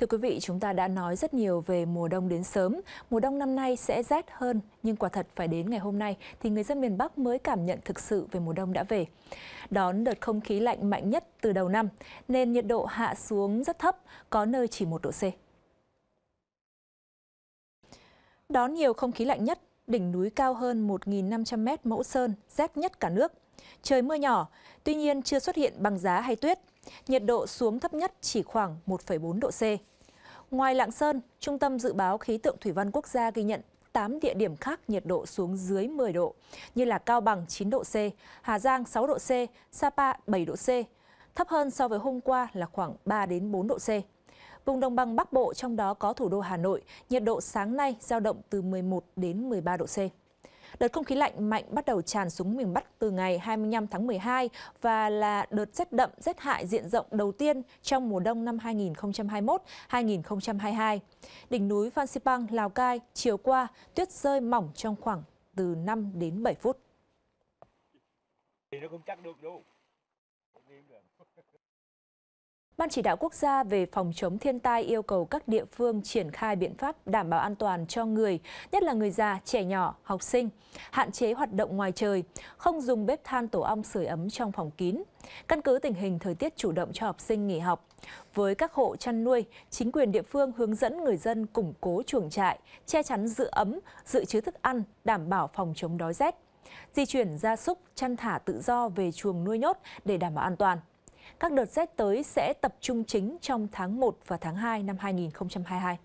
Thưa quý vị, chúng ta đã nói rất nhiều về mùa đông đến sớm. Mùa đông năm nay sẽ rét hơn, nhưng quả thật phải đến ngày hôm nay thì người dân miền Bắc mới cảm nhận thực sự về mùa đông đã về. Đón đợt không khí lạnh mạnh nhất từ đầu năm, nên nhiệt độ hạ xuống rất thấp, có nơi chỉ 1 độ C. Đón nhiều không khí lạnh nhất, đỉnh núi cao hơn 1.500m Mẫu Sơn, rét nhất cả nước. Trời mưa nhỏ, tuy nhiên chưa xuất hiện băng giá hay tuyết nhiệt độ xuống thấp nhất chỉ khoảng 1,4 độ C. Ngoài Lạng Sơn, Trung tâm Dự báo Khí tượng Thủy văn Quốc gia ghi nhận 8 địa điểm khác nhiệt độ xuống dưới 10 độ, như là Cao Bằng 9 độ C, Hà Giang 6 độ C, Sapa 7 độ C, thấp hơn so với hôm qua là khoảng 3 đến 4 độ C. Vùng đồng bằng Bắc Bộ trong đó có thủ đô Hà Nội, nhiệt độ sáng nay giao động từ 11 đến 13 độ C. Đợt không khí lạnh mạnh bắt đầu tràn xuống miền Bắc từ ngày 25 tháng 12 và là đợt rét đậm, rét hại diện rộng đầu tiên trong mùa đông năm 2021-2022. Đỉnh núi Phan Xipang, Lào Cai, chiều qua, tuyết rơi mỏng trong khoảng từ 5 đến 7 phút. Thì nó không chắc được đâu. Ban chỉ đạo quốc gia về phòng chống thiên tai yêu cầu các địa phương triển khai biện pháp đảm bảo an toàn cho người, nhất là người già, trẻ nhỏ, học sinh, hạn chế hoạt động ngoài trời, không dùng bếp than tổ ong sưởi ấm trong phòng kín. Căn cứ tình hình thời tiết chủ động cho học sinh nghỉ học. Với các hộ chăn nuôi, chính quyền địa phương hướng dẫn người dân củng cố chuồng trại, che chắn giữ ấm, dự trữ thức ăn, đảm bảo phòng chống đói rét. Di chuyển gia súc chăn thả tự do về chuồng nuôi nhốt để đảm bảo an toàn. Các đợt rét tới sẽ tập trung chính trong tháng 1 và tháng 2 năm 2022.